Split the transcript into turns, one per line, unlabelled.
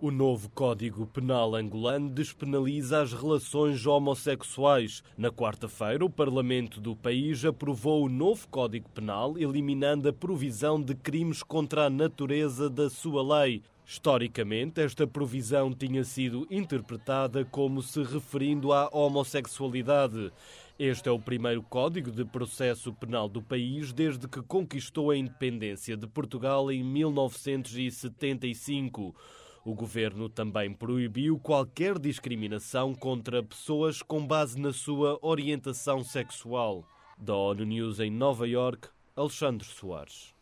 O novo Código Penal angolano despenaliza as relações homossexuais. Na quarta-feira, o Parlamento do país aprovou o novo Código Penal, eliminando a provisão de crimes contra a natureza da sua lei. Historicamente, esta provisão tinha sido interpretada como se referindo à homossexualidade. Este é o primeiro Código de Processo Penal do país desde que conquistou a independência de Portugal em 1975. O governo também proibiu qualquer discriminação contra pessoas com base na sua orientação sexual. Da ONU News em Nova York, Alexandre Soares.